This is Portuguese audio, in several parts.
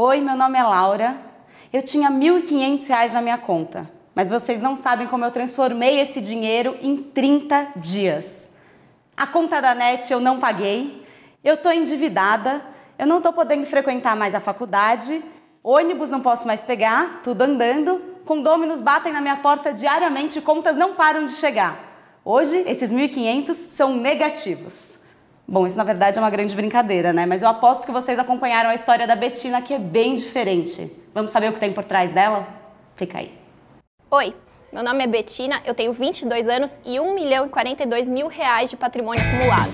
Oi, meu nome é Laura. Eu tinha R$ 1.500 na minha conta, mas vocês não sabem como eu transformei esse dinheiro em 30 dias. A conta da net eu não paguei, eu estou endividada, eu não estou podendo frequentar mais a faculdade, ônibus não posso mais pegar, tudo andando, condôminos batem na minha porta diariamente e contas não param de chegar. Hoje, esses 1.500 são negativos. Bom, isso na verdade é uma grande brincadeira, né? Mas eu aposto que vocês acompanharam a história da Betina, que é bem diferente. Vamos saber o que tem por trás dela? Clica aí. Oi, meu nome é Betina, eu tenho 22 anos e 1 milhão e 42 mil reais de patrimônio acumulado.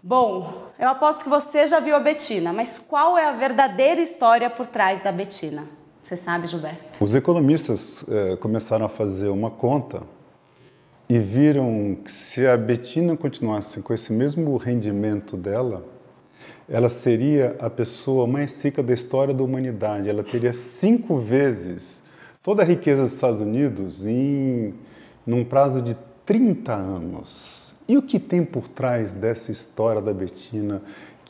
Bom, eu aposto que você já viu a Betina, mas qual é a verdadeira história por trás da Betina? Você sabe, Gilberto? Os economistas é, começaram a fazer uma conta e viram que se a Betina continuasse com esse mesmo rendimento dela, ela seria a pessoa mais rica da história da humanidade. Ela teria cinco vezes toda a riqueza dos Estados Unidos em num prazo de 30 anos. E o que tem por trás dessa história da Betina?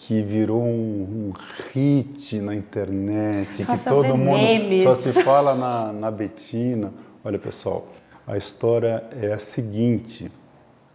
que virou um, um, hit na internet, só que todo mundo memes. só se fala na, na Betina. Olha, pessoal, a história é a seguinte.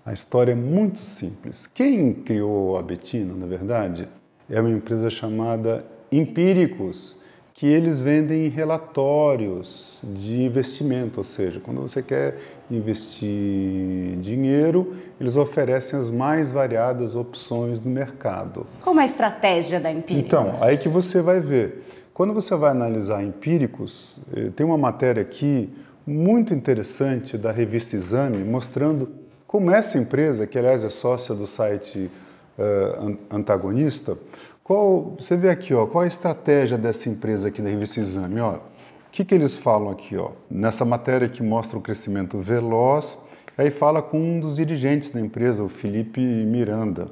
A história é muito simples. Quem criou a Betina, na verdade, é uma empresa chamada Empíricos que eles vendem relatórios de investimento, ou seja, quando você quer investir dinheiro, eles oferecem as mais variadas opções do mercado. Como é a estratégia da Empíricos? Então, aí que você vai ver. Quando você vai analisar Empíricos, eh, tem uma matéria aqui muito interessante da revista Exame mostrando como essa empresa, que aliás é sócia do site uh, antagonista, qual, você vê aqui, ó, qual a estratégia dessa empresa aqui da revista Exame? Ó, o que, que eles falam aqui? Ó, nessa matéria que mostra o crescimento veloz, aí fala com um dos dirigentes da empresa, o Felipe Miranda.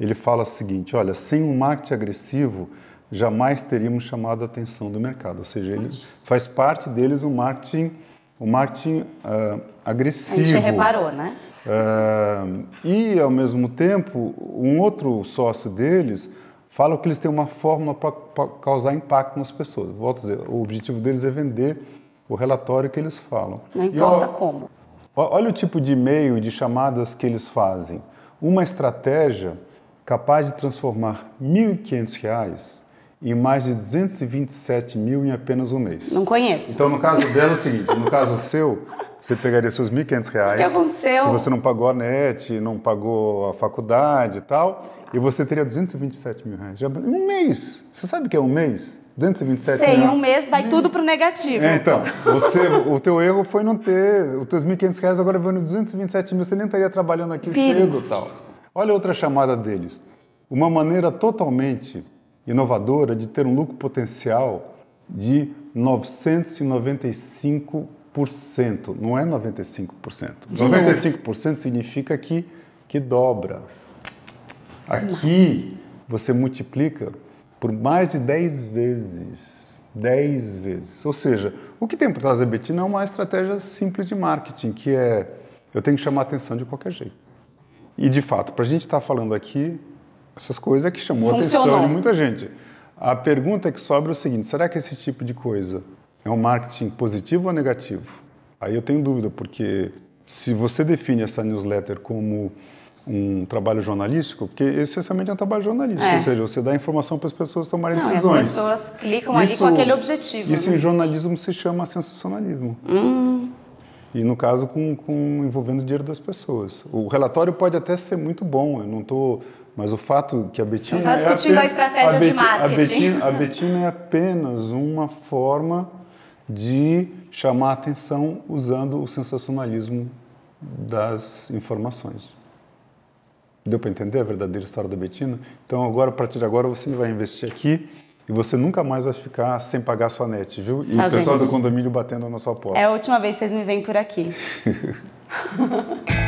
Ele fala o seguinte, olha, sem um marketing agressivo, jamais teríamos chamado a atenção do mercado. Ou seja, ele, faz parte deles o um marketing, o um marketing uh, ah, agressivo. A gente reparou, né? Uh, e, ao mesmo tempo, um outro sócio deles falam que eles têm uma fórmula para causar impacto nas pessoas. Volto a dizer, o objetivo deles é vender o relatório que eles falam. Não importa ó, como. Olha o tipo de e-mail, e de chamadas que eles fazem. Uma estratégia capaz de transformar R$ 1.500 em mais de 227 mil em apenas um mês. Não conheço. Então, no caso dela, é o seguinte: no caso seu, você pegaria seus R$ 1.500. O que aconteceu? Que você não pagou a net, não pagou a faculdade e tal, e você teria 227 mil reais. Já, um mês. Você sabe o que é um mês? 227 Sei, mil. um mês vai tudo tudo o negativo. É, então, você, o teu erro foi não ter. Os teus 1.500 reais agora vendo 227 mil, você nem estaria trabalhando aqui Pires. cedo e tal. Olha outra chamada deles. Uma maneira totalmente inovadora de ter um lucro potencial de 995 95%, não é 95%. 95% significa que, que dobra. Aqui você multiplica por mais de 10 vezes. 10 vezes. Ou seja, o que tem por trás da Betina é uma estratégia simples de marketing, que é eu tenho que chamar a atenção de qualquer jeito. E de fato, para a gente estar tá falando aqui, essas coisas é que chamou Funcionou. a atenção de muita gente. A pergunta que sobra é o seguinte: será que esse tipo de coisa é um marketing positivo ou negativo? Aí eu tenho dúvida, porque se você define essa newsletter como um trabalho jornalístico, porque essencialmente é um trabalho jornalístico, é. ou seja, você dá informação para as pessoas tomarem Não, decisões. As pessoas clicam isso, ali com aquele objetivo. Isso né? em jornalismo se chama sensacionalismo. Hum. E no caso, com, com, envolvendo o dinheiro das pessoas. O relatório pode até ser muito bom, eu não estou. Mas o fato que a Betina. Não está é discutindo é apenas, a estratégia a Betina, de marketing. A Betina, a Betina é apenas uma forma de chamar a atenção usando o sensacionalismo das informações. Deu para entender a verdadeira história da Betina? Então agora, a partir de agora, você vai investir aqui e você nunca mais vai ficar sem pagar sua net, viu? E ah, o pessoal gente. do condomínio batendo na sua porta. É a última vez que vocês me veem por aqui.